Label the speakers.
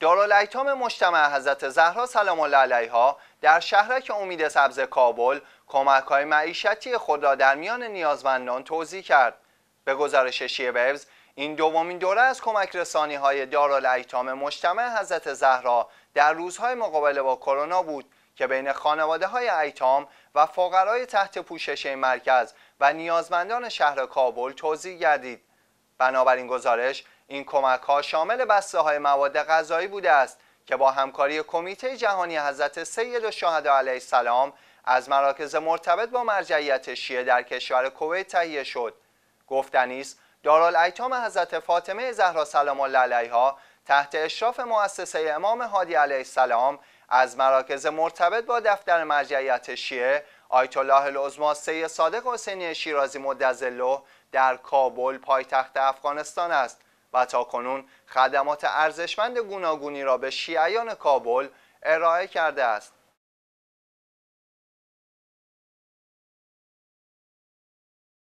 Speaker 1: دارالایتام مجتمع حضرت زهرا سلام الله علیها در شهرک امید سبز کابل کمک های معیشتی خود را در میان نیازمندان توضیح کرد. به گزارش بیوز، این دومین دوره از کمک رسانی های دارالایتام مجتمع حضرت زهرا در روزهای مقابله با کرونا بود که بین خانواده های ایتام و فقرای تحت پوشش این مرکز و نیازمندان شهر کابل توضیح گردید. بنابراین گزارش این کمک ها شامل بسته های مواد غذایی بوده است که با همکاری کمیته جهانی حضرت سید و علیه السلام از مراکز مرتبط با مرجعیت شیعه در کشور کویت تهیه شد گفتنی است دارالایتام حضرت فاطمه زهرا سلام الله علیها تحت اشراف مؤسسه امام هادی علیه السلام از مراکز مرتبط با دفتر مرجعیت شیعه آیت الله العظما سید صادق حسینی شیرازی مدزله در کابل پایتخت افغانستان است و تا کنون خدمات ارزشمند گوناگونی را به شیعیان کابل ارائه کرده است